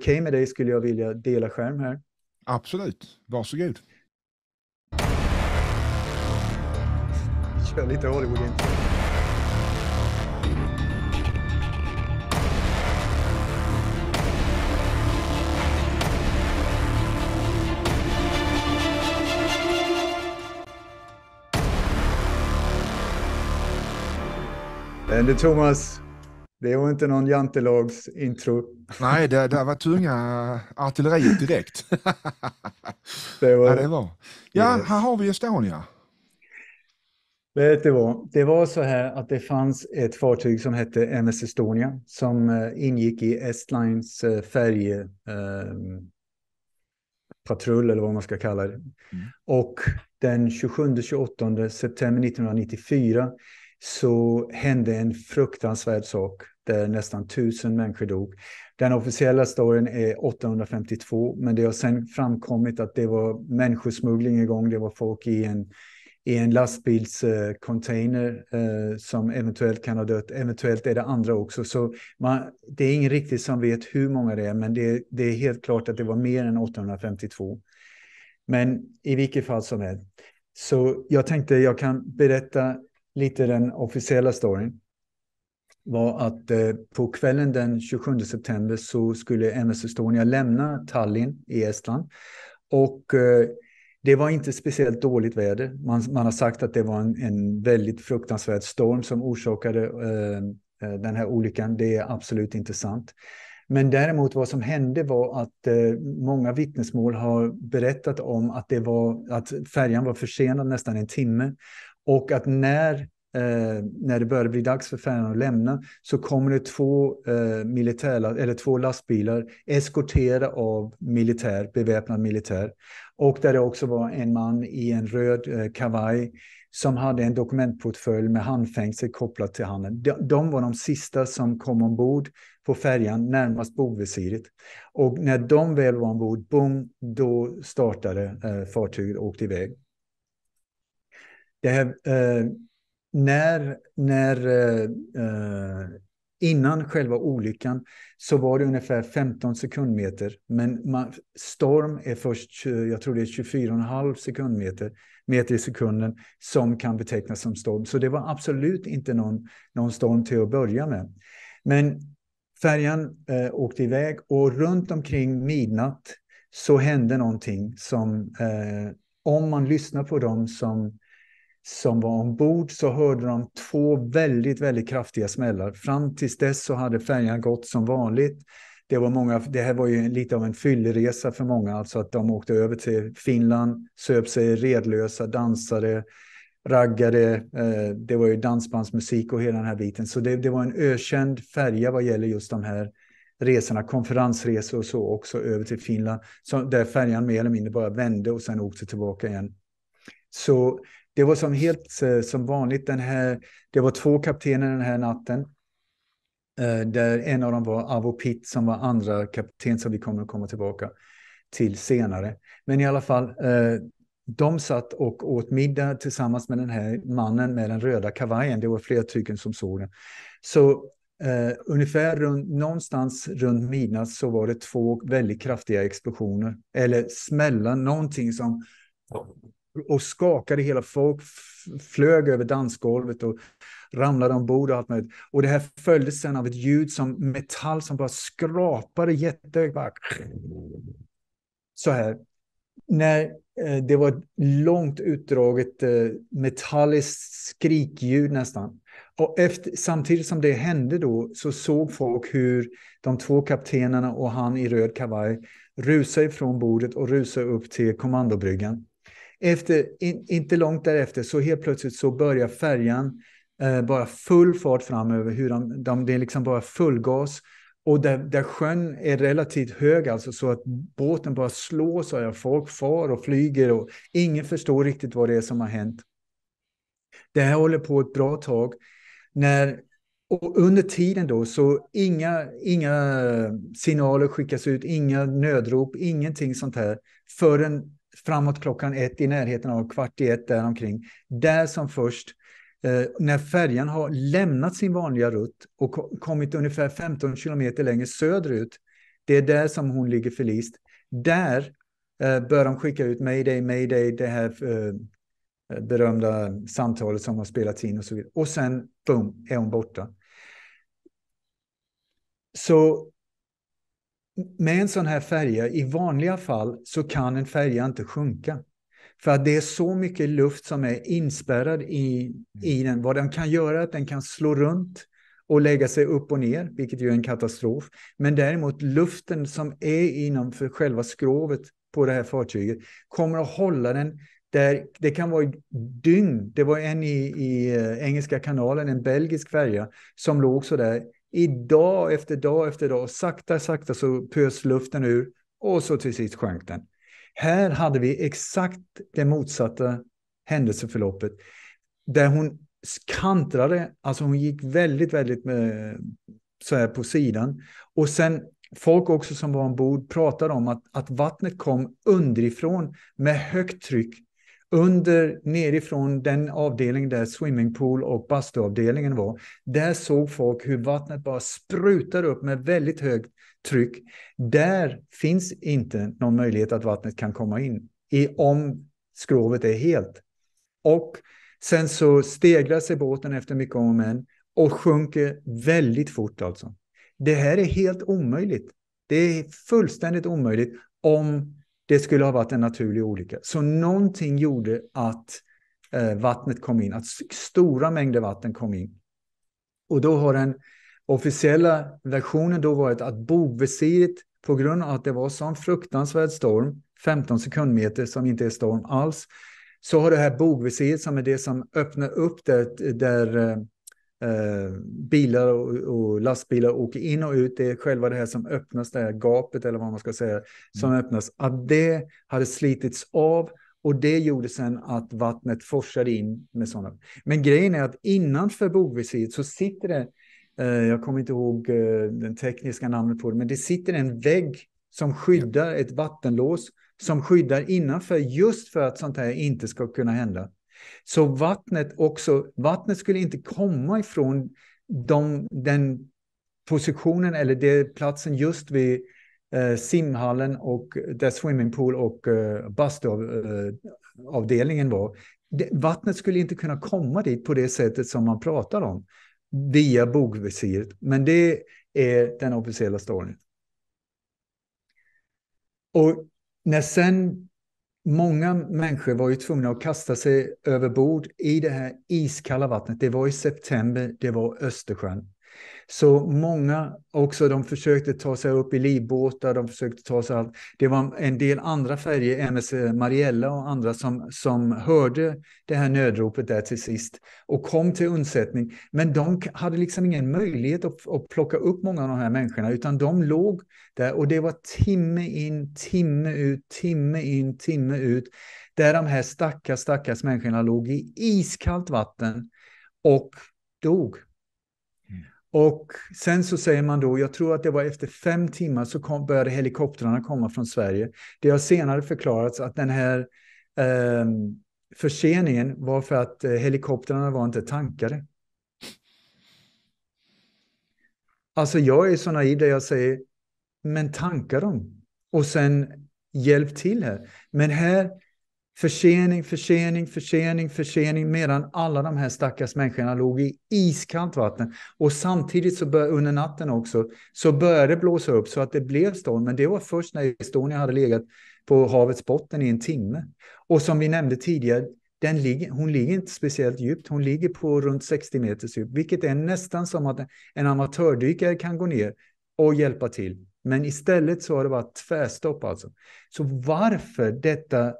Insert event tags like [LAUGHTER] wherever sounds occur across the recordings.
okej okay med dig skulle jag vilja dela skärm här. Absolut, varsågod. Kör lite Hollywood inte. Ende Thomas, det var inte någon jantelags intro. Nej, det, det var tunga artilleriet direkt. [LAUGHS] det var... Ja, det var. ja yes. här har vi Estonia. Vet du vad? Det var så här att det fanns ett fartyg som hette MS Estonia som eh, ingick i Estlines färjepatrull eh, eh eller vad man ska kalla det. Mm. Och den 27-28 september 1994 så hände en fruktansvärd sak där nästan tusen människor dog. Den officiella storyn är 852, men det har sen framkommit att det var människosmuggling igång. Det var folk i en, i en lastbilscontainer eh, eh, som eventuellt kan ha dött. Eventuellt är det andra också. Så man, det är ingen riktigt som vet hur många det är, men det, det är helt klart att det var mer än 852. Men i vilket fall som helst. Så jag tänkte jag kan berätta lite den officiella storyn var att eh, på kvällen den 27 september så skulle MS Estonia lämna Tallinn i Estland. Och eh, det var inte speciellt dåligt väder. Man, man har sagt att det var en, en väldigt fruktansvärd storm som orsakade eh, eh, den här olyckan. Det är absolut inte sant. Men däremot vad som hände var att eh, många vittnesmål har berättat om att, det var, att färjan var försenad nästan en timme och att när Eh, när det börjar bli dags för färjan att lämna så kommer det två, eh, militär, eller två lastbilar eskorterade av militär, beväpnad militär. Och där det också var en man i en röd eh, kavaj som hade en dokumentportfölj med handfängsel kopplat till handen. De, de, var de sista som kom ombord på färjan närmast bogvisiret. Och när de väl var ombord, boom, då startade eh, fartyget och åkte iväg. Det här, eh, när, när, eh, eh, innan själva olyckan så var det ungefär 15 sekundmeter. Men man, storm är först, jag tror det är 24,5 sekundmeter meter i sekunden som kan betecknas som storm. Så det var absolut inte någon, någon storm till att börja med. Men färjan eh, åkte iväg och runt omkring midnatt så hände någonting som eh, om man lyssnar på dem som som var ombord så hörde de två väldigt, väldigt kraftiga smällar. Fram tills dess så hade färjan gått som vanligt. Det, var många, det här var ju lite av en fylleresa för många, alltså att de åkte över till Finland, söp sig redlösa, dansade, raggade. Eh, det var ju dansbandsmusik och hela den här biten. Så det, det var en ökänd färja vad gäller just de här resorna, konferensresor och så också över till Finland, så där färjan mer eller mindre bara vände och sen åkte tillbaka igen. Så det var som helt eh, som vanligt. Den här, det var två kaptener den här natten. Eh, där en av dem var Avo Pitt som var andra kapten som vi kommer att komma tillbaka till senare. Men i alla fall, eh, de satt och åt middag tillsammans med den här mannen med den röda kavajen. Det var flera stycken som såg den. Så eh, ungefär runt, någonstans runt midnatt så var det två väldigt kraftiga explosioner. Eller smällar, någonting som och skakade hela folk, flög över dansgolvet och ramlade ombord och allt möjligt. Och det här följdes sen av ett ljud som metall som bara skrapade jättehögt. Så här. När eh, det var ett långt utdraget eh, metalliskt skrikljud nästan. Och efter, samtidigt som det hände då så såg folk hur de två kaptenerna och han i röd kavaj rusade ifrån bordet och rusade upp till kommandobryggan. Efter, in, inte långt därefter så helt plötsligt så börjar färjan eh, bara full fart framöver. Hur de, de, det är liksom bara fullgas. Och där, där sjön är relativt hög, alltså så att båten bara slås av folk far och flyger och ingen förstår riktigt vad det är som har hänt. Det här håller på ett bra tag. När, och under tiden då så inga, inga signaler skickas ut, inga nödrop, ingenting sånt här förrän framåt klockan ett, i närheten av kvart i ett däromkring. Där som först, eh, när färjan har lämnat sin vanliga rutt och kommit ungefär 15 kilometer längre söderut, det är där som hon ligger förlist. Där eh, bör de skicka ut mayday, mayday, det här eh, eh berömda samtalet som har spelats in och så vidare. Och sen, boom, är hon borta. Så med en sån här färja, i vanliga fall, så kan en färja inte sjunka. För att det är så mycket luft som är inspärrad i, mm. i den. Vad den kan göra är att den kan slå runt och lägga sig upp och ner, vilket ju är en katastrof. Men däremot luften som är inom för själva skrovet på det här fartyget kommer att hålla den där det kan vara dygn. Det var en i, i eh, Engelska kanalen, en belgisk färja, som låg så där i dag efter dag efter dag, sakta, sakta så pös luften ur och så till sist sjönk den. Här hade vi exakt det motsatta händelseförloppet där hon kantrade, alltså hon gick väldigt, väldigt med, så här på sidan. Och sen folk också som var ombord pratade om att, att vattnet kom underifrån med högt tryck under, nerifrån den avdelning där swimmingpool och bastuavdelningen var, där såg folk hur vattnet bara sprutar upp med väldigt högt tryck. Där finns inte någon möjlighet att vattnet kan komma in i, om skrovet är helt. Och sen så stegrar sig båten efter mycket om och men och sjunker väldigt fort alltså. Det här är helt omöjligt. Det är fullständigt omöjligt om det skulle ha varit en naturlig olycka. Så någonting gjorde att eh, vattnet kom in, att stora mängder vatten kom in. Och då har den officiella versionen då varit att bogvisiret på grund av att det var sån fruktansvärd storm, 15 sekundmeter som inte är storm alls, så har det här bogvisiret som är det som öppnar upp där, där eh, Eh, bilar och, och, lastbilar åker in och ut. Det är själva det här som öppnas, det här gapet eller vad man ska säga, som mm. öppnas. Att det hade slitits av och det gjorde sen att vattnet forsade in med sådana. Men grejen är att innanför bogvisiret så sitter det, eh, jag kommer inte ihåg eh, den tekniska namnet på det, men det sitter en vägg som skyddar ett vattenlås som skyddar innanför just för att sånt här inte ska kunna hända. Så vattnet också, vattnet skulle inte komma ifrån de, den positionen eller den platsen just vid eh, simhallen och där swimmingpool och eh, bastuavdelningen eh, var. vattnet skulle inte kunna komma dit på det sättet som man pratar om via bogvisiret. Men det är den officiella storyn. Och när sen många människor var ju tvungna att kasta sig över bord i det här iskalla vattnet. Det var i september, det var Östersjön. Så många också, de försökte ta sig upp i livbåtar, de försökte ta sig allt. Det var en del andra färger, MS Mariella och andra, som, som hörde det här nödropet där till sist och kom till undsättning. Men de hade liksom ingen möjlighet att, att plocka upp många av de här människorna, utan de låg där och det var timme in, timme ut, timme in, timme ut, där de här stackars, stackars människorna låg i iskallt vatten och dog. Och sen så säger man då, jag tror att det var efter fem timmar så kom, började helikoptrarna komma från Sverige. Det har senare förklarats att den här eh, förseningen var för att eh, helikoptrarna var inte tankade. Alltså jag är så naiv där jag säger, men tanka dem och sen hjälp till här. Men här Försening, försening, försening, försening medan alla de här stackars människorna låg i iskallt vatten. Och samtidigt så bör, under natten också så började det blåsa upp så att det blev storm. Men det var först när Estonia hade legat på havets botten i en timme. Och som vi nämnde tidigare, den ligger, hon ligger inte speciellt djupt. Hon ligger på runt 60 meters djup, vilket är nästan som att en amatördykare kan gå ner och hjälpa till. Men istället så har det varit tvärstopp alltså. Så varför detta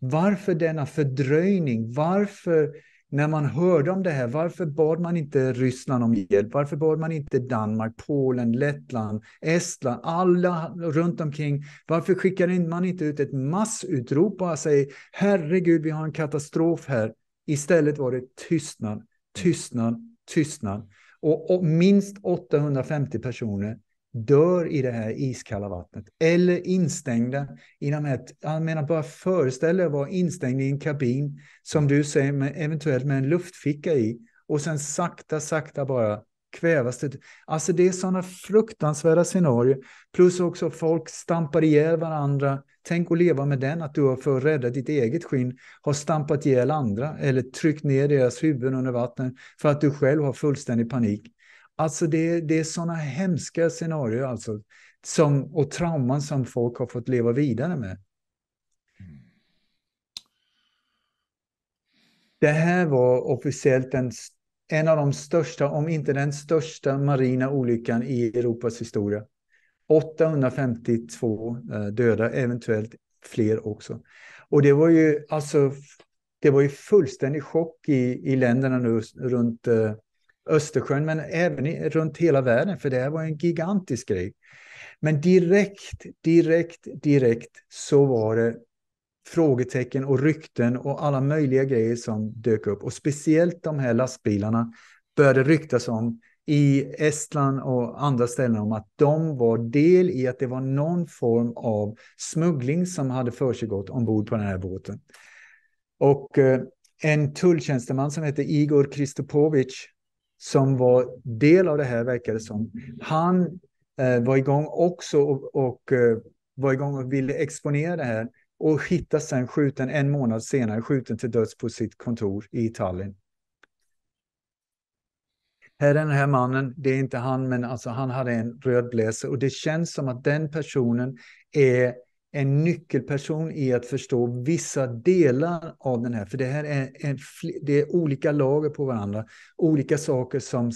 varför denna fördröjning? Varför, när man hörde om det här, varför bad man inte Ryssland om hjälp? Varför bad man inte Danmark, Polen, Lettland, Estland, alla runt omkring? Varför skickade man inte ut ett massutrop och säger herregud, vi har en katastrof här. Istället var det tystnad, tystnad, tystnad. Och, och minst 850 personer dör i det här iskalla vattnet eller instängda i de här... Jag menar, bara föreställ dig att vara instängd i en kabin, som du säger, med, eventuellt med en luftficka i och sen sakta, sakta bara kvävas. Det. Alltså det är sådana fruktansvärda scenarier. Plus också folk stampar ihjäl varandra. Tänk att leva med den, att du för att rädda ditt eget skinn har stampat ihjäl andra eller tryckt ner deras huvuden under vattnet för att du själv har fullständig panik. Alltså det, det är sådana hemska scenarier alltså, som, och trauman som folk har fått leva vidare med. Mm. Det här var officiellt en, en av de största, om inte den största marina olyckan i Europas historia. 852 eh, döda, eventuellt fler också. Och det var ju, alltså, det var ju fullständig chock i, i länderna nu runt eh, Östersjön, men även i, runt hela världen, för det här var en gigantisk grej. Men direkt, direkt, direkt så var det frågetecken och rykten och alla möjliga grejer som dök upp. Och speciellt de här lastbilarna började ryktas om i Estland och andra ställen om att de var del i att det var någon form av smuggling som hade försiggått ombord på den här båten. Och eh, en tulltjänsteman som hette Igor Kristopovich som var del av det här verkade som, han eh, var igång också och, och eh, var igång och ville exponera det här och hittas sen skjuten en månad senare, skjuten till döds på sitt kontor i Tallinn. Här är den här mannen, det är inte han, men alltså han hade en röd blazer och det känns som att den personen är en nyckelperson i att förstå vissa delar av den här. För det här är, en, det är olika lager på varandra. Olika saker som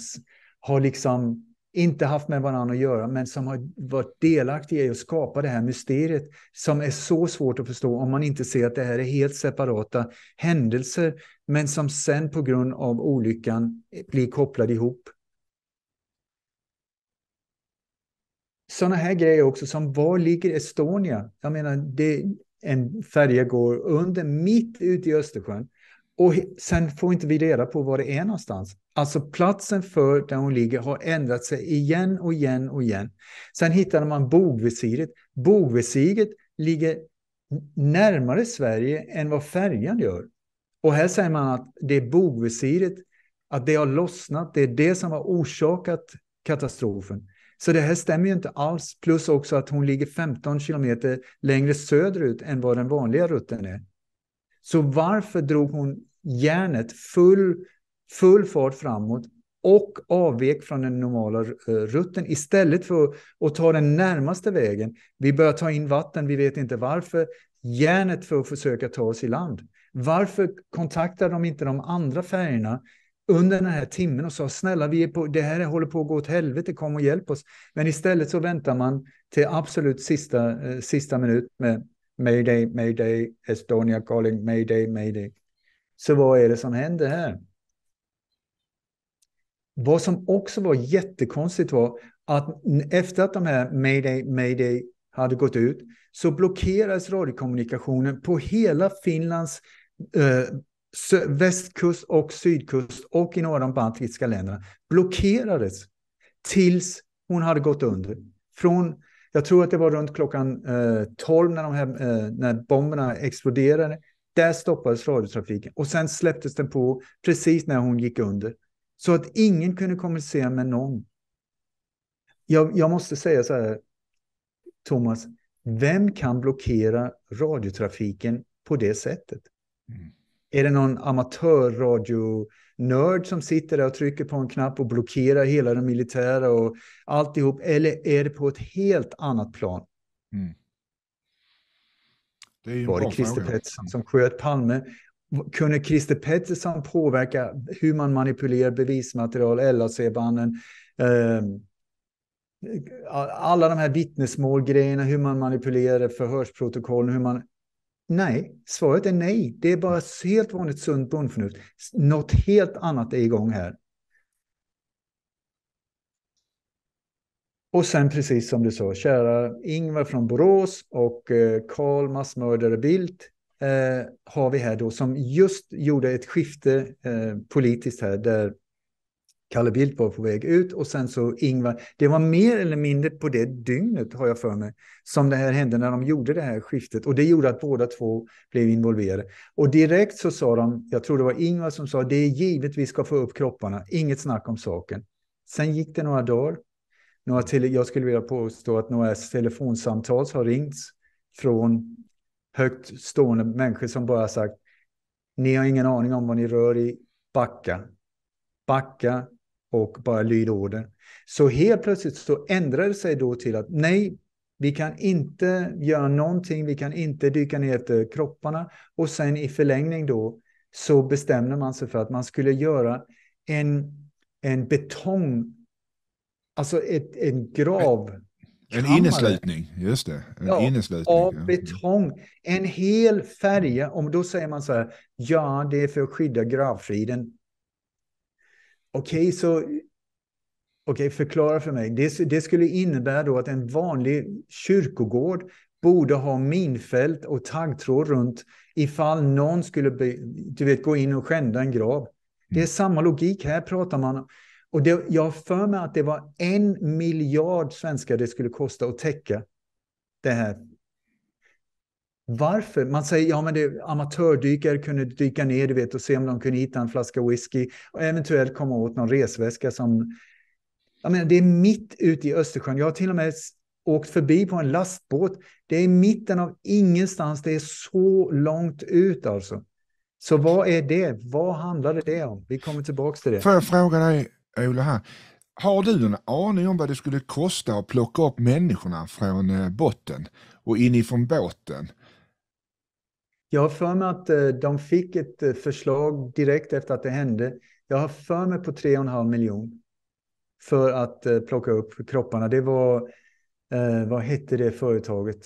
har liksom inte haft med varandra att göra, men som har varit delaktiga i att skapa det här mysteriet som är så svårt att förstå om man inte ser att det här är helt separata händelser, men som sen på grund av olyckan blir kopplade ihop sådana här grejer också som var ligger Estonia? Jag menar, det, en färja går under mitt ute i Östersjön och sen får inte vi reda på var det är någonstans. Alltså platsen för där hon ligger har ändrat sig igen och igen och igen. Sen hittade man bogvisiret. Bogvisiret ligger närmare Sverige än vad färjan gör. Och här säger man att det är bogvisiret, att det har lossnat, det är det som har orsakat katastrofen. Så det här stämmer ju inte alls. Plus också att hon ligger 15 kilometer längre söderut än vad den vanliga rutten är. Så varför drog hon järnet full, full fart framåt och avvek från den normala eh, rutten istället för att ta den närmaste vägen. Vi börjar ta in vatten, vi vet inte varför. Järnet för att försöka ta oss i land. Varför kontaktar de inte de andra färjorna under den här timmen och sa snälla, vi är på, det här håller på att gå åt helvete, kom och hjälp oss. Men istället så väntar man till absolut sista, eh, sista minut med mayday, mayday, Estonia calling, mayday, mayday. Så vad är det som händer här? Vad som också var jättekonstigt var att efter att de här mayday, mayday hade gått ut så blockerades radiokommunikationen på hela Finlands eh, västkust och sydkust och i några av de baltiska länderna blockerades tills hon hade gått under. Från, jag tror att det var runt klockan eh, 12 när, de här, eh, när bomberna exploderade. Där stoppades radiotrafiken och sen släpptes den på precis när hon gick under. Så att ingen kunde kommunicera med någon. Jag, jag måste säga så här, Thomas, vem kan blockera radiotrafiken på det sättet? Mm. Är det någon amatörradionörd som sitter där och trycker på en knapp och blockerar hela den militära och alltihop? Eller är det på ett helt annat plan? Mm. Det är var det Christer Pettersson som sköt Palme? Kunde Christer Pettersson påverka hur man manipulerar bevismaterial, LAC-banden, ehm, alla de här vittnesmålgrejerna, hur man manipulerar förhörsprotokollen, hur man Nej, svaret är nej. Det är bara helt vanligt sunt bondförnuft. Något helt annat är igång här. Och sen precis som du sa, kära Ingvar från Borås och eh, Karl massmördare Bildt eh, har vi här då som just gjorde ett skifte eh, politiskt här där Kalle Bildt var på väg ut och sen så Ingvar. Det var mer eller mindre på det dygnet, har jag för mig, som det här hände när de gjorde det här skiftet. Och det gjorde att båda två blev involverade. Och direkt så sa de, jag tror det var Ingvar som sa, det är givet vi ska få upp kropparna, inget snack om saken. Sen gick det några dagar. Några till, jag skulle vilja påstå att några telefonsamtal har ringts från högt stående människor som bara sagt, ni har ingen aning om vad ni rör i, backa. Backa, och bara lyda order. Så helt plötsligt så ändrade det sig då till att nej, vi kan inte göra någonting, vi kan inte dyka ner efter kropparna och sen i förlängning då så bestämde man sig för att man skulle göra en, en betong, alltså ett, en grav. En inneslutning, just det. En ja, inneslutning. Av betong. En hel färja, om då säger man så här, ja det är för att skydda gravfriden. Okej, okay, så Okej, förklara för mig. Det, det, skulle innebära då att en vanlig kyrkogård borde ha minfält och taggtråd runt ifall någon skulle be, du vet, gå in och skända en grav. Det är mm. samma logik här pratar man. Och det, jag har för mig att det var en miljard svenskar det skulle kosta att täcka det här varför? Man säger ja men det, amatördykare kunde dyka ner du vet, och se om de kunde hitta en flaska whisky och eventuellt komma åt någon resväska som... Jag menar, det är mitt ute i Östersjön. Jag har till och med åkt förbi på en lastbåt. Det är i mitten av ingenstans. Det är så långt ut alltså. Så vad är det? Vad handlade det om? Vi kommer tillbaka till det. Får jag fråga dig, Ola, här. Har du en aning om vad det skulle kosta att plocka upp människorna från eh, botten och inifrån båten? Jag har för mig att eh, de fick ett eh, förslag direkt efter att det hände. Jag har för mig på 3,5 miljon för att eh, plocka upp kropparna. Det var, vad hette det företaget?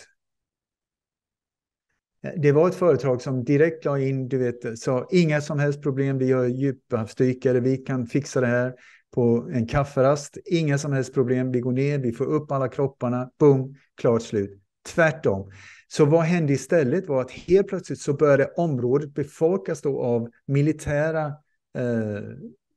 Det var ett företag som direkt la in, du vet, sa inga som helst problem, vi gör djuphavsdykare, vi kan fixa det här på en kafferast, inga som helst problem, vi går ner, vi får upp alla kropparna, boom, klart slut. Tvärtom. Så vad hände istället var att helt plötsligt så började området befolkas då av militära, eh,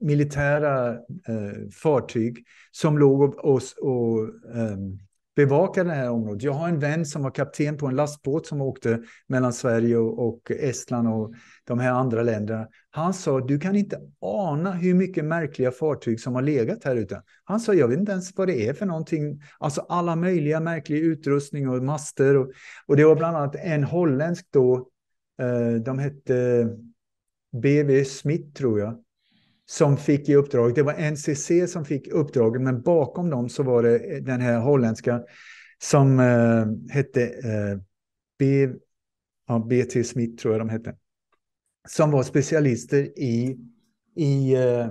militära eh, fartyg som låg och, och, och um, bevaka det här området. Jag har en vän som var kapten på en lastbåt som åkte mellan Sverige och Estland och de här andra länderna. Han sa, du kan inte ana hur mycket märkliga fartyg som har legat här ute. Han sa, jag vet inte ens vad det är för någonting. Alltså alla möjliga märkliga utrustning och master. Och, och det var bland annat en holländsk då, eh, de hette BV Smith tror jag som fick i uppdrag. Det var NCC som fick uppdraget, men bakom dem så var det eh, den här holländska som eh, hette eh, B, ja, BT Smith, tror jag de hette, som var specialister i, i eh, eh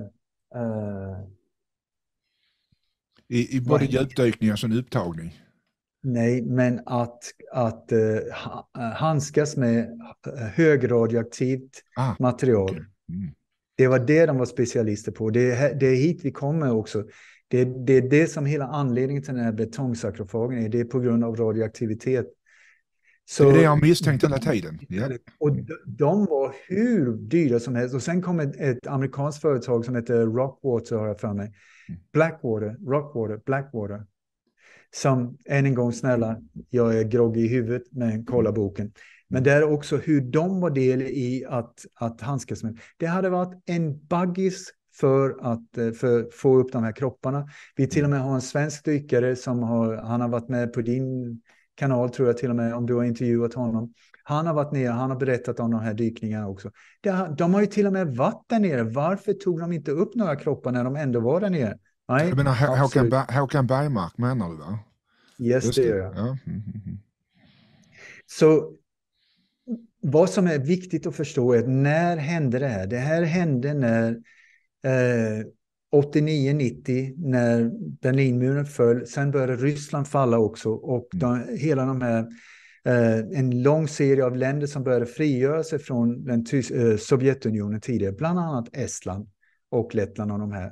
i, i både djupdykning och upptagning? Nej, men att, att uh, handskas med högradioaktivt ah, material. Okay. Mm. Det var det de var specialister på. Det är, det är hit vi kommer också. Det, det är det som hela anledningen till den här betongsakrofagen är. Det är på grund av radioaktivitet. Så, det är det jag misstänkt hela tiden. Ja. Och de, de var hur dyra som helst. Och sen kom ett, ett amerikanskt företag som heter Rockwater, har jag för mig. Blackwater, Rockwater, Blackwater. Som, än en gång snälla, jag är groggy i huvudet, men kolla boken. Men det är också hur de var del i att, att handskas med. Det hade varit en baggis för att eh, för få upp de här kropparna. Vi till och med har en svensk dykare som har, han har varit med på din kanal tror jag till och med, om du har intervjuat honom. Han har varit nere, han har berättat om de här dykningarna också. De har ju till och med varit där nere. Varför tog de inte upp några kroppar när de ändå var där nere? Nej, jag menar Håkan, Håkan Bergmark menar du va? Yes, Just det gör jag. Ja. Mm -hmm. Så vad som är viktigt att förstå är att när hände det här? Det här hände när eh, 89-90 när Berlinmuren föll. Sen började Ryssland falla också och mm. de, hela de här eh, en lång serie av länder som började frigöra sig från den eh, Sovjetunionen tidigare, bland annat Estland och Lettland och de här.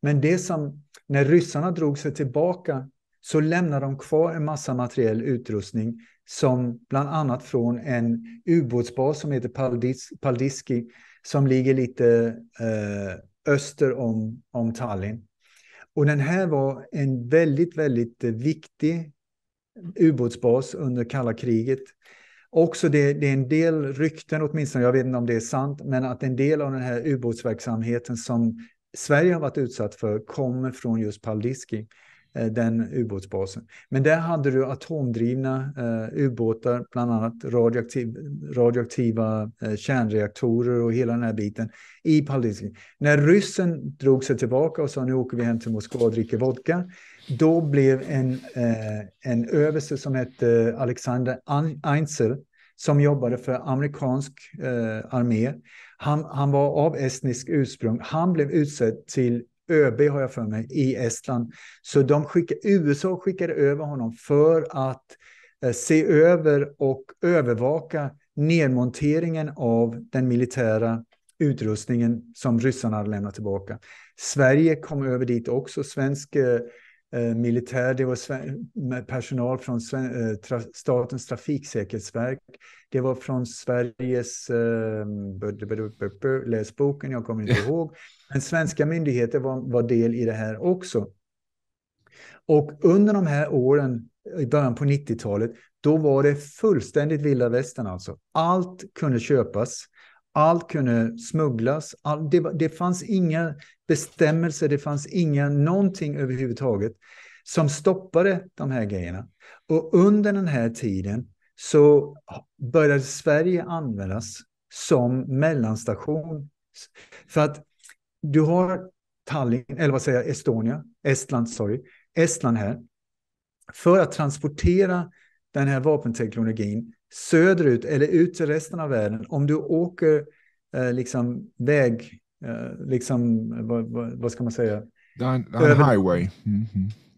Men det som, när ryssarna drog sig tillbaka så lämnar de kvar en massa materiell utrustning som bland annat från en ubåtsbas som heter Paldis, Paldiski som ligger lite eh, öster om, om Tallinn. Och den här var en väldigt, väldigt viktig ubåtsbas under kalla kriget. Också det, det, är en del rykten, åtminstone, jag vet inte om det är sant, men att en del av den här ubåtsverksamheten som Sverige har varit utsatt för kommer från just Paldiski. Eh, den ubåtsbasen. Men där hade du atomdrivna eh, ubåtar, bland annat radioaktiv, radioaktiva eh, kärnreaktorer och hela den här biten i Palestina. När ryssen drog sig tillbaka och sa nu åker vi hem till Moskva och dricker vodka, då blev en, eh, en överste som hette Alexander Einzel som jobbade för amerikansk eh, armé. Han, han var av estnisk ursprung. Han blev utsedd till ÖB har jag för mig, i Estland. Så de skickade, USA skickade över honom för att eh, se över och övervaka nedmonteringen av den militära utrustningen som ryssarna hade lämnat tillbaka. Sverige kom över dit också, svensk eh, eh militär, det var personal från eh, tra Statens trafiksäkerhetsverk, det var från Sveriges, eh, läs boken, jag kommer inte ihåg, men svenska myndigheter var, var del i det här också. Och under de här åren, i början på 90-talet, då var det fullständigt vilda västern alltså. Allt kunde köpas, allt kunde smugglas, all, det, det fanns inga bestämmelser, det fanns inga någonting överhuvudtaget som stoppade de här grejerna. Och under den här tiden så började Sverige användas som mellanstation. För att du har Tallinn, eller vad säger jag, Estonia, Estland, sorry, Estland här. För att transportera den här vapenteknologin söderut eller ut till resten av världen. Om du åker eh, liksom väg, eh, liksom, vad, vad, vad, ska man säga? Det är en, highway mm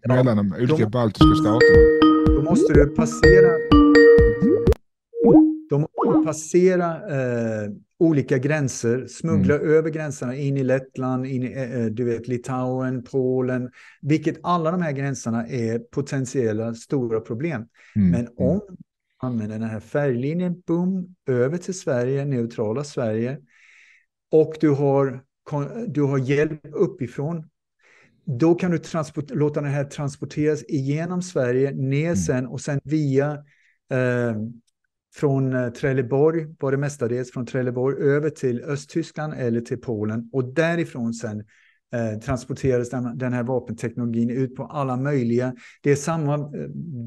-hmm. mellan de olika baltiska staterna. Då måste du passera, mhm. De måste passera eh, olika gränser, smuggla mm. över gränserna in i Lettland, in i eh, eh, du vet, Litauen, Polen, vilket alla de här gränserna är potentiella stora problem. Mm. Men mm. om man använder den här färglinjen, boom, över till Sverige, neutrala Sverige, och du har, du har hjälp uppifrån, då kan du låta den här transporteras igenom Sverige, ner mm. sen och sen via eh, från eh, Trelleborg, var det mestadels från Trelleborg, över till Östtyskland eller till Polen och därifrån sen eh, transporterades den, den, här vapenteknologin ut på alla möjliga. Det är samma eh,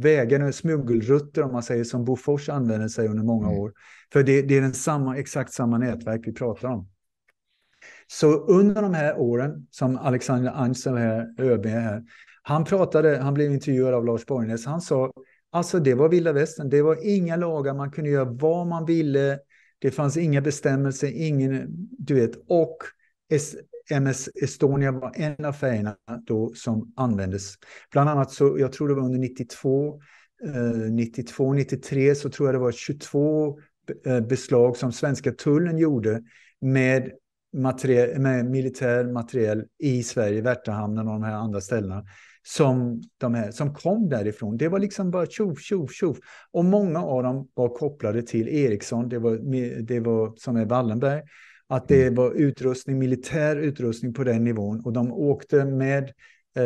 vägar, smuggelrutter om man säger, som Bofors använde sig under många mm. år. För det, det är den samma, exakt samma nätverk vi pratar om. Så under de här åren som Alexander Ansel här, ÖB här, han pratade, han blev intervjuad av Lars Borgnäs, han sa Alltså det var vilda västern. Det var inga lagar, man kunde göra vad man ville. Det fanns inga bestämmelser, ingen, du vet. Och MS Estonia var en av färgerna då som användes. Bland annat så, jag tror det var under 92, 92, 93 så tror jag det var 22 eh, beslag som svenska tullen gjorde med, materiell, med militär materiel i Sverige, Värtahamnen och de här andra ställena som, de här, som kom därifrån. Det var liksom bara tjoff, tjoff, tjoff. Och många av dem var kopplade till Ericsson, det var, det var som är Wallenberg, att det mm. var utrustning, militär utrustning på den nivån och de åkte med eh,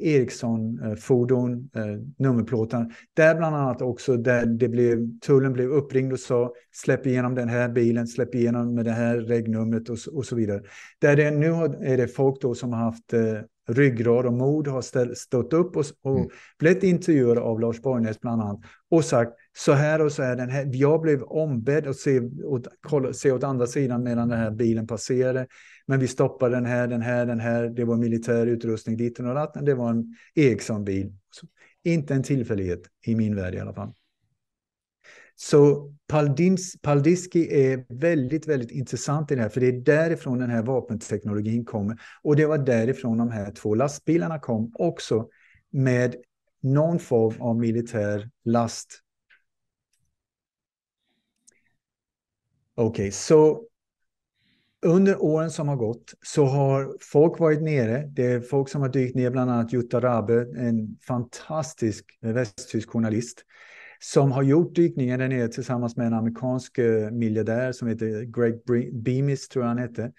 Ericsson-fordon, eh, eh, nummerplåtar. Där bland annat också där det blev, tullen blev uppringd och sa släpp igenom den här bilen, släpp igenom med det här regnumret och, och så vidare. Där det, nu är det folk då som har haft eh, ryggrad och mod har stått upp och, och mm. blivit intervjuad av Lars Borgnäs bland annat och sagt så här och så här, den här jag blev ombedd att se åt, kolla, se åt andra sidan medan den här bilen passerade. Men vi stoppade den här, den här, den här, det var militär utrustning dit och datten, det var en Ericsson-bil. Inte en tillfällighet i min värld i alla fall. Så Paldins, Paldiski är väldigt, väldigt intressant i det här, för det är därifrån den här vapenteknologin kommer. Och det var därifrån de här två lastbilarna kom också med någon form av militär last. Okej, okay, så under åren som har gått så har folk varit nere. Det är folk som har dykt ner, bland annat Jutta Rabe, en fantastisk västtysk journalist som har gjort dykningen där nere tillsammans med en amerikansk eh, miljardär som heter Greg Beamis, tror jag han hette.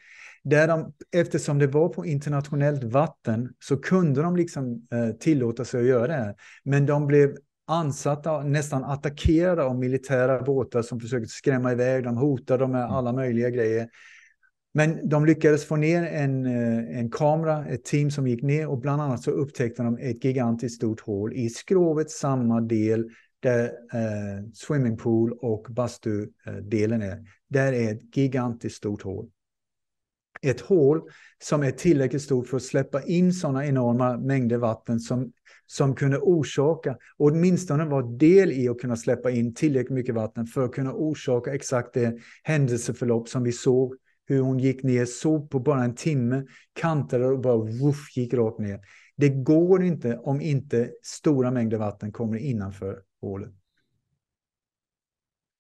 Där de, eftersom det var på internationellt vatten så kunde de liksom eh, tillåta sig att göra det här. Men de blev ansatta, nästan attackerade av militära båtar som försökte skrämma iväg dem, hotade dem med mm. alla möjliga grejer. Men de lyckades få ner en, eh, en kamera, ett team som gick ner och bland annat så upptäckte de ett gigantiskt stort hål i skrovet, samma del där eh, swimmingpool och bastudelen är, där är ett gigantiskt stort hål. Ett hål som är tillräckligt stort för att släppa in sådana enorma mängder vatten som, som kunde orsaka, åtminstone vara del i att kunna släppa in tillräckligt mycket vatten för att kunna orsaka exakt det händelseförlopp som vi såg hur hon gick ner, såg på bara en timme, kantade och bara woof, gick rakt ner. Det går inte om inte stora mängder vatten kommer innanför hålet.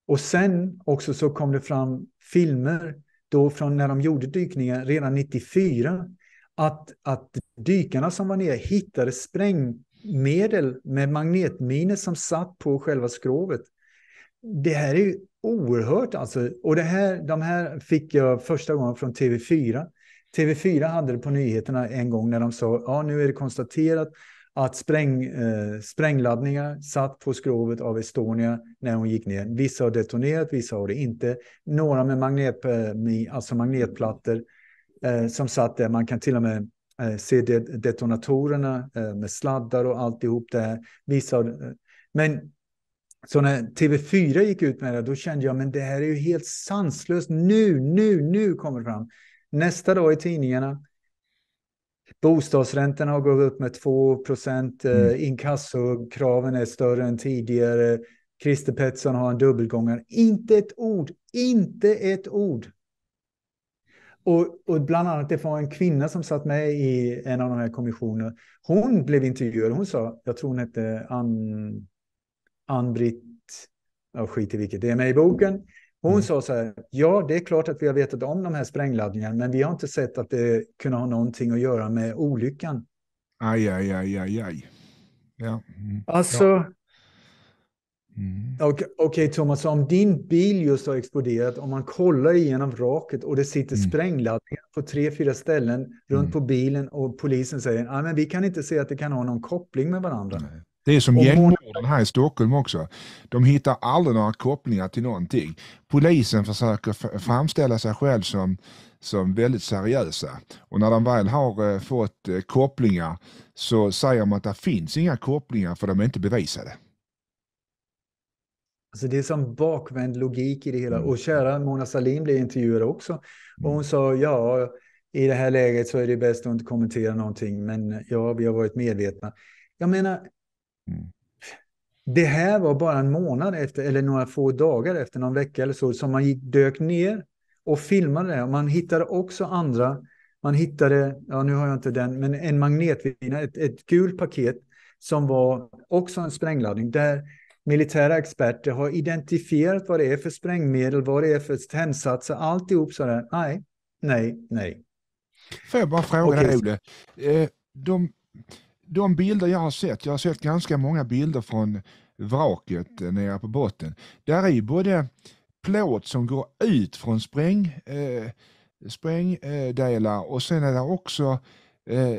Och sen också så kom det fram filmer då från när de gjorde dykningar redan 94 att, att dykarna som var nere hittade sprängmedel med magnetminer som satt på själva skrovet. Det här är ju oerhört alltså. Och det här, de här fick jag första gången från TV4. TV4 hade det på nyheterna en gång när de sa ja nu är det konstaterat att spräng, eh, sprängladdningar satt på skrovet av Estonia när hon gick ner. Vissa har detonerat, vissa har det inte. Några med magnet, eh, alltså magnetplattor eh, som satt där. Man kan till och med eh, se det, detonatorerna eh, med sladdar och alltihop där. Vissa har, eh, men så när TV4 gick ut med det, då kände jag men det här är ju helt sanslöst. Nu, nu, nu kommer det fram. Nästa dag i tidningarna Bostadsräntorna har gått upp med 2 procent. Eh, mm. Inkassokraven är större än tidigare. Christer Pettersson har en dubbelgångare. Inte ett ord, inte ett ord. Och, och bland annat det var en kvinna som satt med i en av de här kommissionerna. Hon blev intervjuad. Hon sa, jag tror hon hette Ann, Ann-Britt, ja, skit i vilket, det är med i boken. Hon mm. sa så här, ja det är klart att vi har vetat om de här sprängladdningarna, men vi har inte sett att det kunde ha någonting att göra med olyckan. Aj, aj, aj, aj, aj. Ja. Mm. Alltså, ja. Mm. Okej okay, Thomas, om din bil just har exploderat, om man kollar igenom raket och det sitter mm. sprängladdningar på tre, fyra ställen runt mm. på bilen och polisen säger att vi kan inte se att det kan ha någon koppling med varandra. Nej. Det är som gängmorden här i Stockholm också. De hittar aldrig några kopplingar till någonting. Polisen försöker framställa sig själv som, som väldigt seriösa och när de väl har eh, fått eh, kopplingar så säger de att det finns inga kopplingar för de är inte bevisade. Alltså det är som bakvänd logik i det hela. Mm. Och kära Mona Sahlin blev intervjuad också. Och hon mm. sa, ja, i det här läget så är det bäst att inte kommentera någonting, men ja, vi har varit medvetna. Jag menar, Mm. Det här var bara en månad efter, eller några få dagar efter, någon vecka eller så, som man gick, dök ner och filmade det. man hittade också andra. Man hittade, ja nu har jag inte den, men en magnetlina, ett, ett gult paket som var också en sprängladdning. Där militära experter har identifierat vad det är för sprängmedel, vad det är för tändsatser, alltihop sådär. Nej, nej, nej. Får jag bara fråga okay. dig, Olle? Eh, de, de bilder jag har sett, jag har sett ganska många bilder från vraket eh, nere på botten. Där är ju både plåt som går ut från spräng, eh, sprängdelar eh, och sen är det också eh,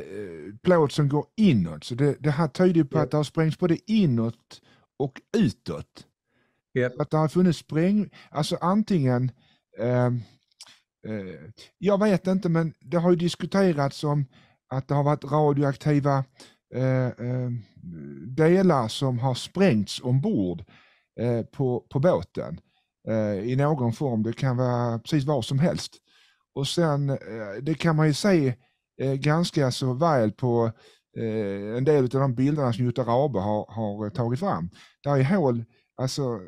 plåt som går inåt. Så det, det här tyder ju på att det har sprängts både inåt och utåt. Yep. Att det har funnits spräng, alltså antingen, eh, eh, jag vet inte men det har ju diskuterats om att det har varit radioaktiva Eh, eh, delar som har sprängts ombord eh, på, på båten i någon form. Det kan vara precis vad som helst. Och sen, det kan man ju se ganska så väl på en del av de bilderna som Jutta Rabe har, har tagit fram. Där är hål alltså,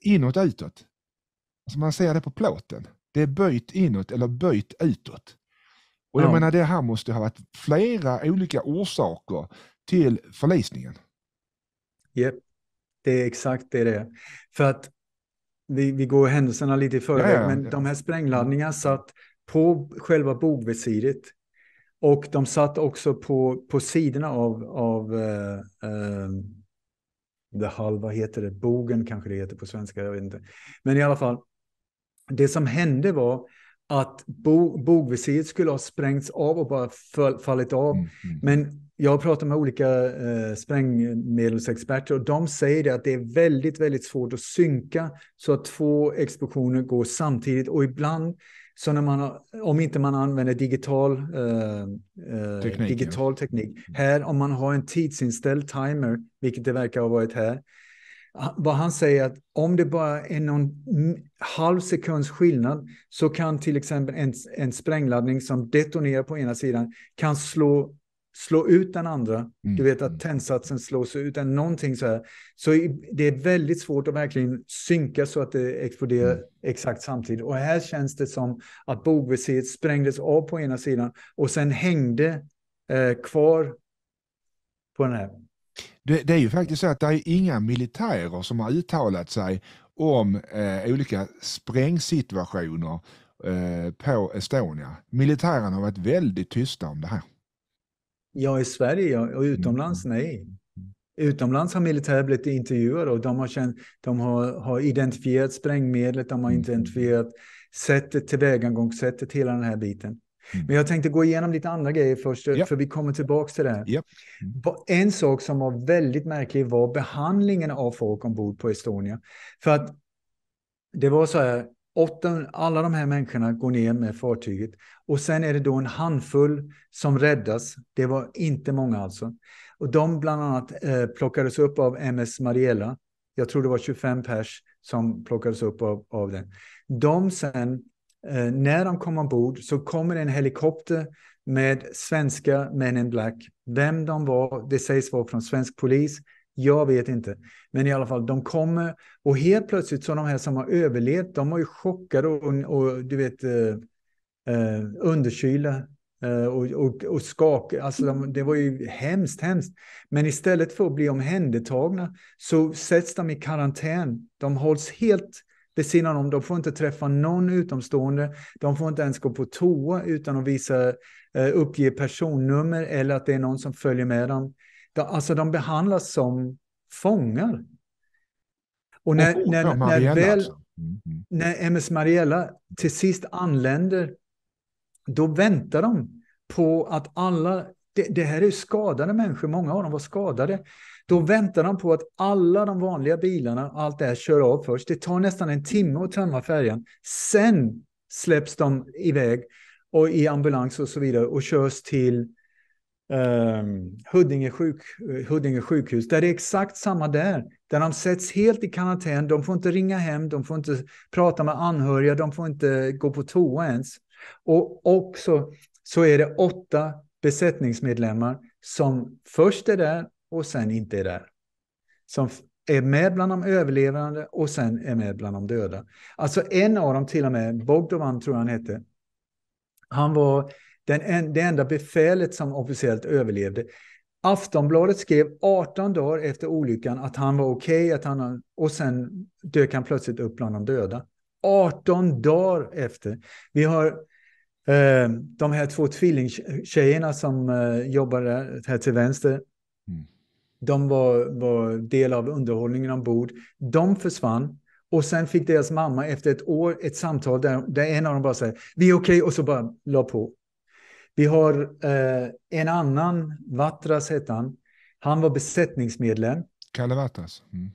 inåt utåt. Alltså man ser det på plåten. Det är böjt inåt eller böjt utåt. Och jag ja. menar det här måste ha varit flera olika orsaker till förlisningen. Yep. Det är exakt det det är. För att vi, vi går händelserna lite i förväg, ja, men de här sprängladdningarna mm. satt på själva bogvisiret och de satt också på, på sidorna av, av eh, eh, the heter det, bogen kanske det heter på svenska, jag vet inte. Men i alla fall, det som hände var att bo, bogvisiret skulle ha sprängts av och bara fall, fallit av. Mm. mm. Men jag har pratat med olika eh, sprängmedelsexperter och de säger det att det är väldigt, väldigt svårt att synka så att två explosioner går samtidigt och ibland så när man har, om inte man använder digital, eh, eh teknik, digital ja. teknik, mm. här om man har en tidsinställd timer, vilket det verkar ha varit här, vad han säger är att om det bara är någon halv sekunds skillnad så kan till exempel en, en sprängladdning som detonerar på ena sidan kan slå, slå ut den andra. Mm. Du vet att mm. tändsatsen slås ut eller någonting så här. Så det är väldigt svårt att verkligen synka så att det exploderar mm. exakt samtidigt. Och här känns det som att bogvisiret sprängdes av på ena sidan och sen hängde eh, kvar på den här. Det, det, är ju faktiskt så att det är inga militärer som har uttalat sig om eh, olika sprängsituationer eh, på Estonia. Militären har varit väldigt tysta om det här. Ja, i Sverige och mm. utomlands nej. Utomlands har militärer blivit intervjuade och de har, känt, de har, har identifierat sprängmedlet, de har mm. identifierat sättet, tillvägagångssättet, hela den här biten. Mm. Men jag tänkte gå igenom lite andra grejer först, yep. Eh, för vi kommer tillbaka till det. Yep. En sak som var väldigt märklig var behandlingen av folk ombord på Estonia. För att det var så här, åtta, alla de här människorna går ner med fartyget och sen är det då en handfull som räddas. Det var inte många alltså. Och de bland annat eh, plockades upp av MS Mariella. Jag tror det var 25 pers som plockades upp av, av den. De sen Eh, när de kom ombord så kommer en helikopter med svenska Men in Black. Vem de var, det sägs vara från svensk polis. Jag vet inte. Men i alla fall, de kommer och helt plötsligt så de här som har överlevt, de var ju chockade och, och du vet eh, eh underkyla eh, och, och, och skak. Alltså de, det var ju hemskt, hemskt. Men istället för att bli omhändertagna så sätts de i karantän. De hålls helt det sidan om, de får inte träffa någon utomstående. De får inte ens gå på toa utan att visa, eh, uppge personnummer eller att det är någon som följer med dem. De, alltså de behandlas som fångar. Och när, oh, när, när, väl, mm. när MS Mariella till sist anländer, då väntar de på att alla det, det här är skadade människor, många av dem var skadade. Då väntar de på att alla de vanliga bilarna, allt det här, kör av först. Det tar nästan en timme att tömma färjan. Sen släpps de iväg och i ambulans och så vidare och körs till Um, Huddinge, sjuk, Huddinge sjukhus, där det är exakt samma där. Där de sätts helt i karantän, de får inte ringa hem, de får inte prata med anhöriga, de får inte gå på toa ens. Och också så är det åtta besättningsmedlemmar som först är där och sen inte är där. Som är med bland de överlevande och sen är med bland de döda. Alltså en av dem till och med, Bogdovan tror jag han hette, han var den en, det enda befälet som officiellt överlevde. Aftonbladet skrev 18 dagar efter olyckan att han var okej okay, och sen dök han plötsligt upp bland de döda. 18 dagar efter. Vi har Eh, de här två tvillingtjejerna som eh, jobbade här till vänster, mm. de var, var del av underhållningen ombord. De försvann och sen fick deras mamma efter ett år ett samtal där, där en av dem bara säger vi är okej okay, och så bara la på. Vi har eh, en annan, Vatras hette han. Han var besättningsmedlem. Kalle Vatras. Mm.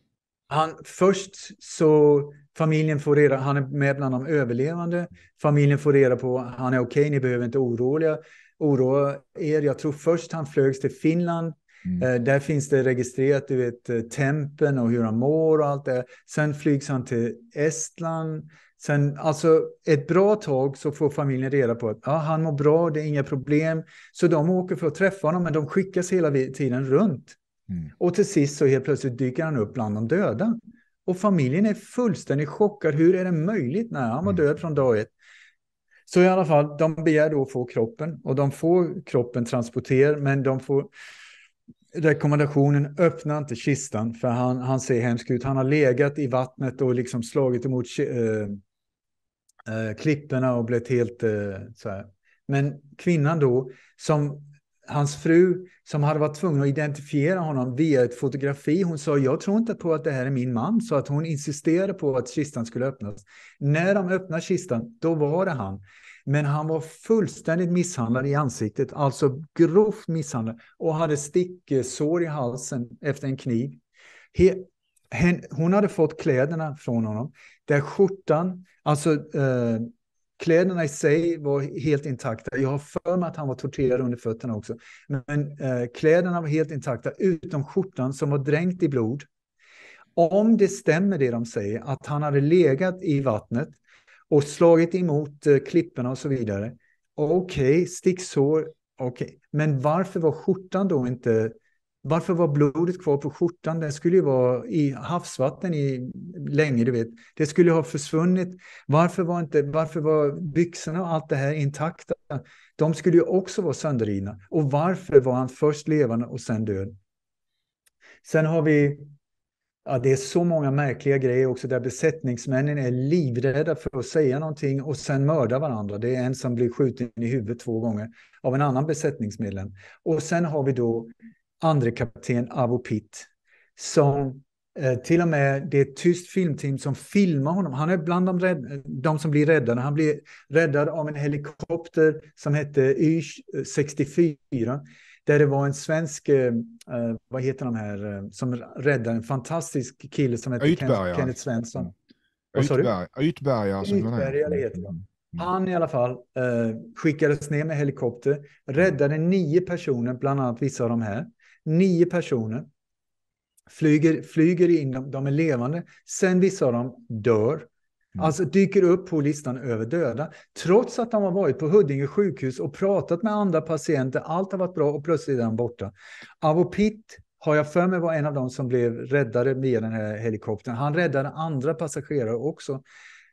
Han, först så Familjen får reda, han är med bland de överlevande. Familjen får reda på han är okej, okay, ni behöver inte oroliga, oroa er. Jag tror först han flögs till Finland. Mm. Eh, där finns det registrerat, du vet, eh, tempen och hur han mår och allt det. Sen flygs han till Estland. Sen, alltså ett bra tag så får familjen reda på att ah, han mår bra, det är inga problem. Så de åker för att träffa honom, men de skickas hela tiden runt. Mm. Och till sist så helt plötsligt dyker han upp bland de döda. Och familjen är fullständigt chockad. Hur är det möjligt? när han var mm. död från dag ett. Så i alla fall, de begär då att få kroppen och de får kroppen transporterad, men de får rekommendationen öppna inte kistan för han, han ser hemsk ut. Han har legat i vattnet och liksom slagit emot äh, klipporna och blivit helt äh, så här. Men kvinnan då, som hans fru som hade varit tvungen att identifiera honom via ett fotografi. Hon sa jag tror inte på att det här är min man, så att hon insisterade på att kistan skulle öppnas. När de öppnade kistan, då var det han. Men han var fullständigt misshandlad i ansiktet, alltså grovt misshandlad och hade sticksår i halsen efter en kniv. He hon hade fått kläderna från honom, där skjortan, alltså eh, Kläderna i sig var helt intakta. Jag har för mig att han var torterad under fötterna också. Men eh, kläderna var helt intakta, utom skjortan som var dränkt i blod. Om det stämmer det de säger, att han hade legat i vattnet och slagit emot eh, klipporna och så vidare. Okej, okay, sticksår, okej. Okay. Men varför var skjortan då inte varför var blodet kvar på skjortan? Den skulle ju vara i havsvatten i länge, du vet. Det skulle ha försvunnit. Varför var, inte, varför var byxorna och allt det här intakta? De skulle ju också vara sönderrivna. Och varför var han först levande och sen död? Sen har vi Ja, det är så många märkliga grejer också där besättningsmännen är livrädda för att säga någonting och sen mörda varandra. Det är en som blir skjuten i huvudet två gånger av en annan besättningsmedlem. Och sen har vi då andre kapten Avo Pitt som eh, till och med det är tyst filmteam som filmar honom. Han är bland de, rädd, de som blir räddade. Han blir räddad av en helikopter som hette Y64. Där det var en svensk, eh, eh, vad heter de här, som räddade en fantastisk kille som hette Ytberga. Kenneth Svensson. Ytberga, Ytberga. Alltså, Ytberga heter han. Han i alla fall skickades ner med helikopter, räddade nio personer, bland annat vissa av de här nio personer flyger, flyger in, de, är levande. Sen vissa av dem dör. Mm. Alltså dyker upp på listan över döda. Trots att de har varit på Huddinge sjukhus och pratat med andra patienter. Allt har varit bra och plötsligt är de borta. Avopit har jag för mig var en av dem som blev räddare via den här helikoptern. Han räddade andra passagerare också.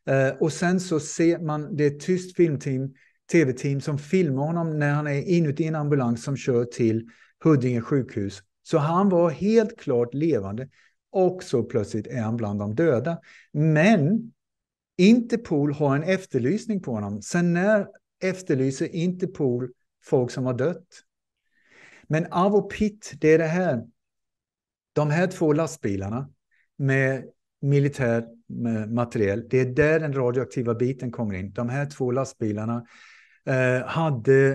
Eh, och sen så ser man, det tyst filmteam, tv-team som filmar honom när han är inuti en ambulans som kör till Huddinge sjukhus. Så han var helt klart levande och så plötsligt är han bland de döda. Men Interpol har en efterlysning på honom. Sen när efterlyser Interpol folk som har dött? Men av Pitt, det är det här. De här två lastbilarna med militär materiel, det är där den radioaktiva biten kommer in. De här två lastbilarna eh, hade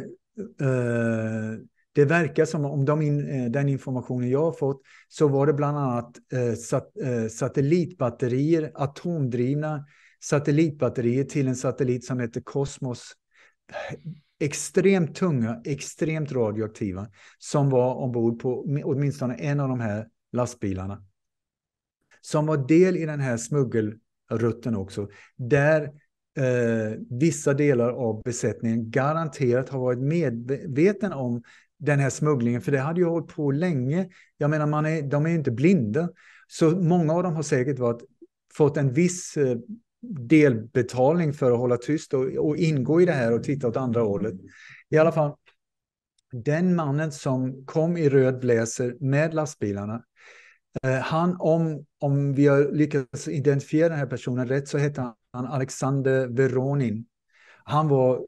eh, det verkar som om de in, eh, den informationen jag har fått så var det bland annat eh, eh, satellitbatterier, atomdrivna satellitbatterier till en satellit som heter Kosmos. Extremt tunga, extremt radioaktiva som var ombord på åtminstone en av de här lastbilarna. Som var del i den här smuggelrutten också, där Eh, vissa delar av besättningen garanterat har varit medveten om den här smugglingen, för det hade ju hållit på länge. Jag menar, man är, de är ju inte blinda. Så många av dem har säkert varit, fått en viss eh, delbetalning för att hålla tyst och, och ingå i det här och titta åt andra hållet. I alla fall, den mannen som kom i röd blazer med lastbilarna, eh, han, om, om vi har lyckats identifiera den här personen rätt, så hette han Alexander Veronin. Han var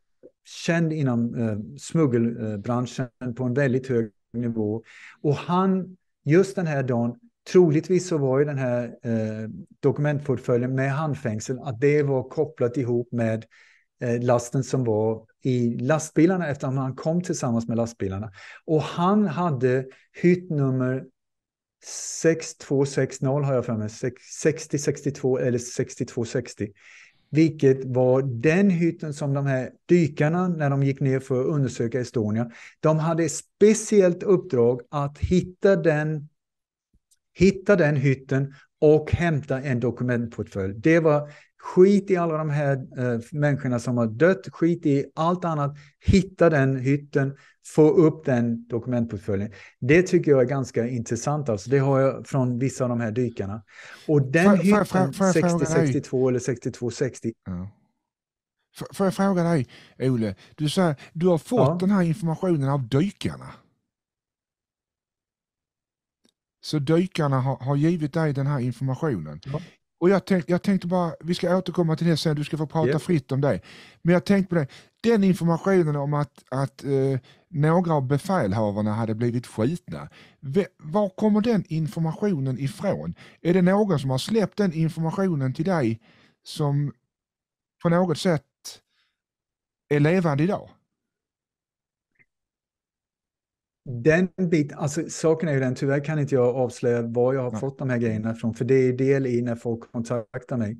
känd inom eh, smuggelbranschen på en väldigt hög nivå. Och han, just den här dagen, troligtvis så var ju den här eh, dokumentportföljen med handfängsel, att det var kopplat ihop med eh, lasten som var i lastbilarna eftersom han kom tillsammans med lastbilarna. Och han hade hytt nummer 6260 har jag för mig, 6062 eller 6260 vilket var den hytten som de här dykarna, när de gick ner för att undersöka Estonia, de hade speciellt uppdrag att hitta den, hitta den hytten och hämta en dokumentportfölj. Det var Skit i alla de här eh, människorna som har dött, skit i allt annat. Hitta den hytten, få upp den dokumentportföljen. Det tycker jag är ganska intressant. Alltså. Det har jag från vissa av de här dykarna. Och den för, hytten, för, för, 6062 eller 6260. Ja. Får jag fråga dig, Ole? Du säger du har fått ja. den här informationen av dykarna. Så dykarna har, har givit dig den här informationen. Och jag, tänk, jag tänkte bara, vi ska återkomma till det sen, du ska få prata yep. fritt om det. Men jag tänkte på det, den informationen om att, att eh, några av befälhavarna hade blivit skjutna. Var kommer den informationen ifrån? Är det någon som har släppt den informationen till dig som på något sätt är levande idag? Den biten, alltså saken är ju den, tyvärr kan inte jag avslöja var jag har fått de här grejerna från, för det är del i när folk kontaktar mig.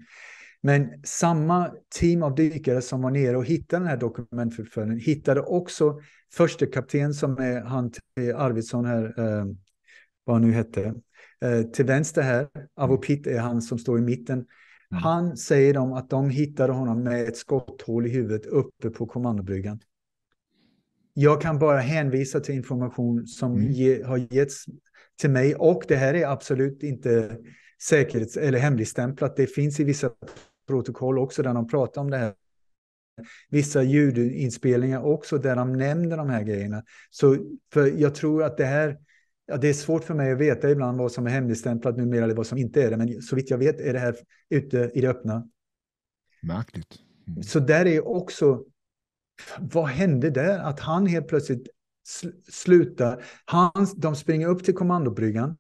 Men samma team av dykare som var nere och hittade den här dokumentförföljningen hittade också första kapten som är han till Arvidsson här, eh, vad han nu hette, eh, till vänster här, Avopit mm. är han som står i mitten. Mm. Han säger dem att de hittade honom med ett skotthål i huvudet uppe på kommandobryggan jag kan bara hänvisa till information som mm. ge, har getts till mig och det här är absolut inte säkerhets eller hemligstämplat. Det finns i vissa protokoll också där de pratar om det här. Vissa ljudinspelningar också där de nämner de här grejerna. Så för jag tror att det här, ja, det är svårt för mig att veta ibland vad som är hemligstämplat numera eller vad som inte är det. Men så vitt jag vet är det här ute i det öppna. Märkligt. Mm. Så där är också vad hände där? Att han helt plötsligt sl slutar. Han, de springer upp till kommandobryggan.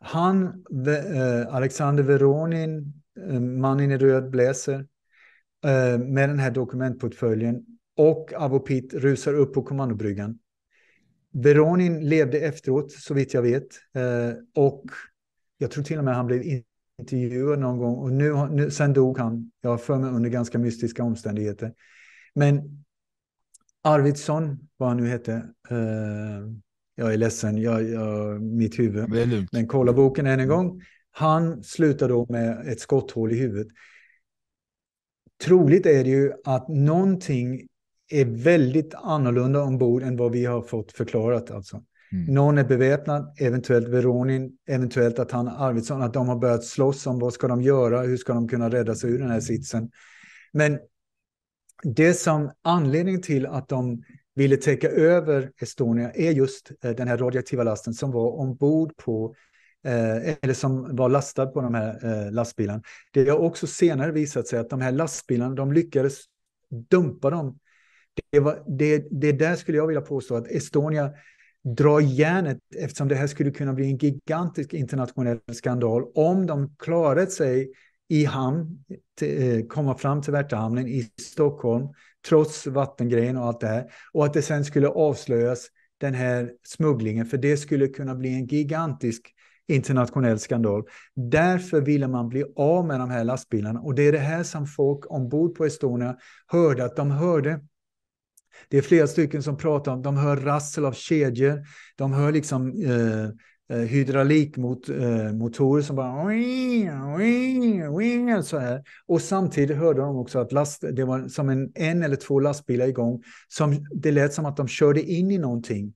Han, eh, Alexander Veronin, eh, mannen i röd bläser, eh, med den här dokumentportföljen och Avopit rusar upp på kommandobryggan. Veronin levde efteråt, så vitt jag vet. Eh, och jag tror till och med han blev intervjuad någon gång. Och nu, nu, sen dog han, jag har för mig under ganska mystiska omständigheter. Men Arvidsson, vad han nu hette, eh, jag är ledsen, jag, jag, mitt huvud. Men kolla boken än en gång. Han slutar då med ett skotthål i huvudet. Troligt är det ju att någonting är väldigt annorlunda ombord än vad vi har fått förklarat. Alltså. Mm. Någon är beväpnad, eventuellt Veronin, eventuellt att han Arvidsson, att de har börjat slåss om vad ska de göra, hur ska de kunna rädda sig ur den här sitsen. Men det som anledningen till att de ville täcka över Estonia är just eh, den här radioaktiva lasten som var ombord på eh, eller som var lastad på de här eh, lastbilarna. Det har också senare visat sig att de här lastbilarna, de lyckades dumpa dem. Det, var, det, det där skulle jag vilja påstå att Estonia drar järnet eftersom det här skulle kunna bli en gigantisk internationell skandal om de klarat sig i hamn, eh, komma fram till Värtahamnen i Stockholm, trots vattengrejen och allt det här. Och att det sen skulle avslöjas, den här smugglingen, för det skulle kunna bli en gigantisk internationell skandal. Därför ville man bli av med de här lastbilarna och det är det här som folk ombord på Estonia hörde att de hörde. Det är flera stycken som pratar om, de hör rassel av kedjor, de hör liksom eh, Eh, hydraulikmotorer eh, som bara så här. Och samtidigt hörde de också att last, det var som en, en eller två lastbilar igång. Som, det lät som att de körde in i någonting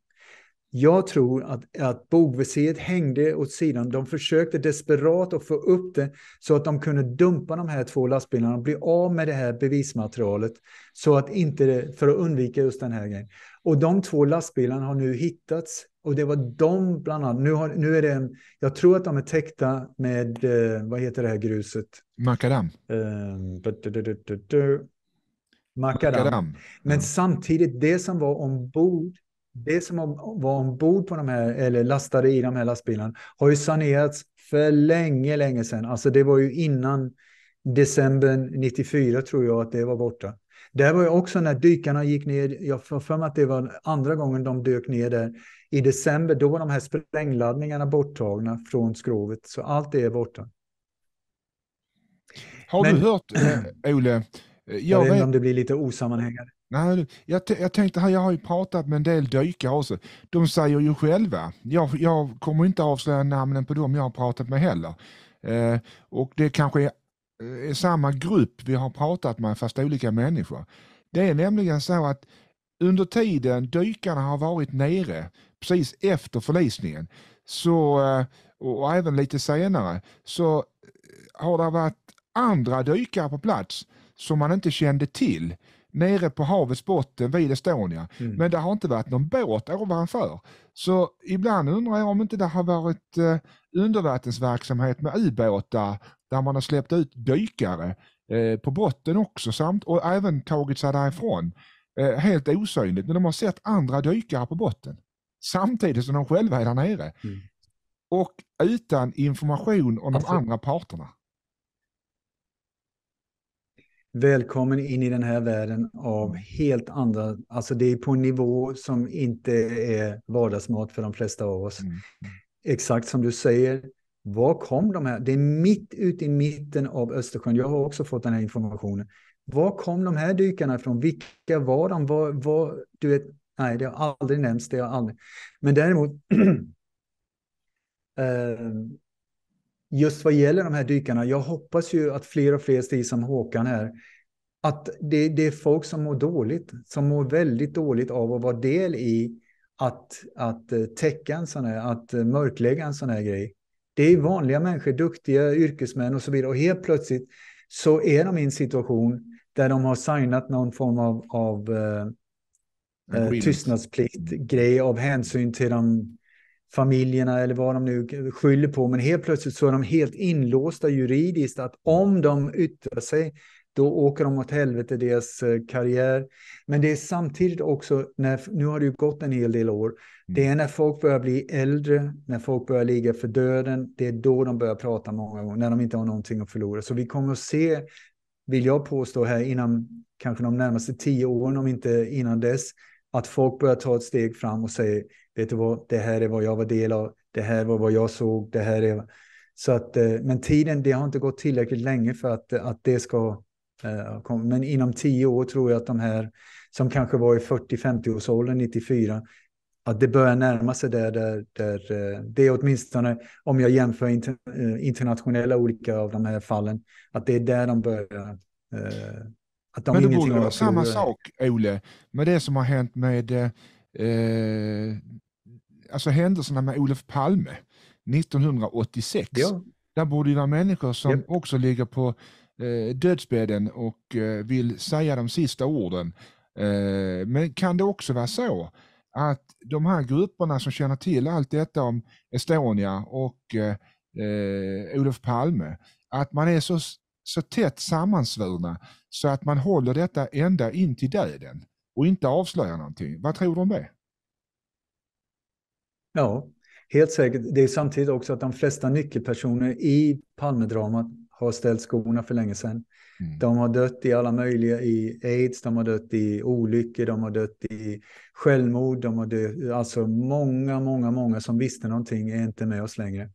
jag tror att, att bogvisiret hängde åt sidan. De försökte desperat att få upp det så att de kunde dumpa de här två lastbilarna och bli av med det här bevismaterialet så att inte, för att undvika just den här grejen. Och de två lastbilarna har nu hittats och det var de bland annat. Nu, har, nu är det en, jag tror att de är täckta med, eh, vad heter det här gruset? Makadam. Eh, Makadam. Men samtidigt, det som var ombord det som var ombord på de här, eller lastade i de här lastbilarna, har ju sanerats för länge, länge sedan. Alltså det var ju innan december 94 tror jag att det var borta. Där var ju också när dykarna gick ner, jag får för mig att det var andra gången de dök ner där, i december, då var de här sprängladdningarna borttagna från skrovet, så allt det är borta. Har Men, du hört, eh, Ole? Jag, jag vet inte om det blir lite osammanhängande. Nej, jag, jag tänkte här, jag har ju pratat med en del dykare också. De säger ju själva, jag, jag kommer inte avslöja namnen på dem jag har pratat med heller. Eh, och det kanske är, eh, är, samma grupp vi har pratat med fast olika människor. Det är nämligen så att under tiden dykarna har varit nere, precis efter förlisningen, så, eh, och, och även lite senare, så eh, har det varit andra dykare på plats som man inte kände till nere på havets botten vid Estonia. Mm. Men det har inte varit någon båt ovanför. Så ibland undrar jag om inte det har varit eh, undervattensverksamhet med ubåtar där man har släppt ut dykare eh, på botten också samt, och även tagit sig därifrån. Eh, helt osynligt, men de har sett andra dykare på botten samtidigt som de själva är där nere. Mm. Och utan information om alltså, de andra parterna. Välkommen in i den här världen av helt andra, alltså det är på en nivå som inte är vardagsmat för de flesta av oss. Mm. Exakt som du säger, var kom de här? Det är mitt ute i mitten av Östersjön. Jag har också fått den här informationen. Var kom de här dykarna ifrån? Vilka var de? Var, var, du vet, nej, det har aldrig nämnts. Det har aldrig. Men däremot, [CLEARS THROAT] eh, just vad gäller de här dykarna, jag hoppas ju att fler och fler stiger som Håkan här, att det, det, är folk som mår dåligt, som mår väldigt dåligt av att vara del i att, att eh, täcka en sån här, att eh, mörklägga en sån här grej. Det är vanliga människor, duktiga yrkesmän och så vidare och helt plötsligt så är de i en situation där de har signat någon form av, av eh, eh tystnadsplikt, av hänsyn till de familjerna eller vad de nu skyller på. Men helt plötsligt så är de helt inlåsta juridiskt att om de yttrar sig då åker de åt helvete deras eh, karriär. Men det är samtidigt också, när, nu har det ju gått en hel del år, mm. det är när folk börjar bli äldre, när folk börjar ligga för döden, det är då de börjar prata många gånger, när de inte har någonting att förlora. Så vi kommer att se, vill jag påstå här, inom kanske de närmaste tio åren, om inte innan dess, att folk börjar ta ett steg fram och säga vet du vad, det här är vad jag var del av, det här var vad jag såg, det här är... Så att, eh, men tiden, det har inte gått tillräckligt länge för att, att det ska... Eh, men inom tio år tror jag att de här som kanske var i 40-50-årsåldern 94, att det börjar närma sig där, där, där eh, det är åtminstone om jag jämför inter, internationella olika av de här fallen, att det är där de börjar. Att de Men det borde vara samma sak, Ole, med det som har hänt med eh, alltså händelserna med Olof Palme 1986. Ja. Där borde ju vara människor som yep. också ligger på eh, dödsbädden och eh, vill säga de sista orden. Eh, men kan det också vara så att de här grupperna som känner till allt detta om Estonia och eh, eh Olof Palme, att man är så, så tätt sammansvurna så att man håller detta ända in till döden och inte avslöjar någonting. Vad tror du om det? Ja, helt säkert. Det är samtidigt också att de flesta nyckelpersoner i Palmedramat har ställt skorna för länge sedan. Mm. De har dött i alla möjliga, i aids, de har dött i olyckor, de har dött i självmord, de har dött, alltså många, många, många som visste någonting är inte med oss längre.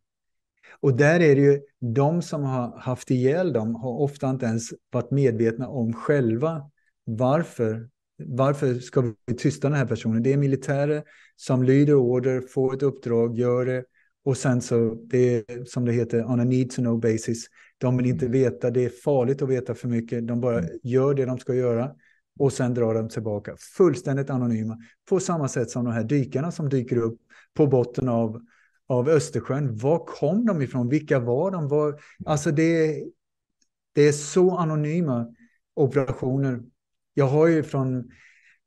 Och där är det ju, de som har haft ihjäl dem har ofta inte ens varit medvetna om själva varför. Varför ska vi tysta den här personen? Det är militärer som lyder order, får ett uppdrag, gör det och sen så, det är, som det heter, on a need to know basis. De vill inte veta, det är farligt att veta för mycket, de bara gör det de ska göra och sen drar de tillbaka. Fullständigt anonyma, på samma sätt som de här dykarna som dyker upp på botten av, av Östersjön. Var kom de ifrån? Vilka var de? Var, alltså det, det är så anonyma operationer. Jag har ju från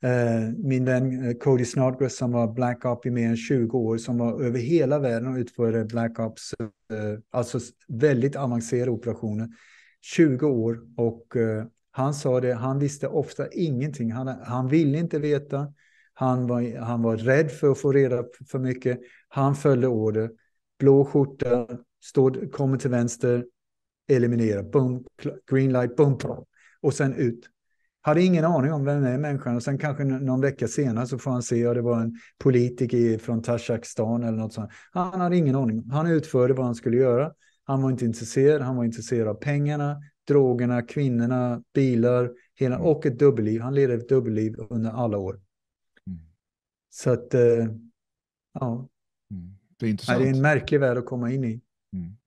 Eh, min vän eh, Cody Snodgrass som var Black Op i mer än 20 år, som var över hela världen och utförde Black Ops, eh, alltså väldigt avancerade operationer, 20 år och han sa det, han visste ofta ingenting, han, han ville inte veta, han var, han var rädd för att få reda på för mycket, han följde order, blå skjorta, stod, kommer till vänster, eliminera, boom, green light, boom, boom, och sen ut. Hade ingen aning om vem den här människan och sen kanske någon vecka senare så får han se att det var en politiker från Tashakstan eller något sånt. Han hade ingen aning. Han utförde vad han skulle göra. Han var inte intresserad. Han var intresserad av pengarna, drogerna, kvinnorna, bilar hela, mm. och ett dubbelliv. Han levde ett dubbelliv under alla år. Mm. Så att, eh, ja. Mm. Det är, intressant. det är en märklig värld att komma in i. Mm.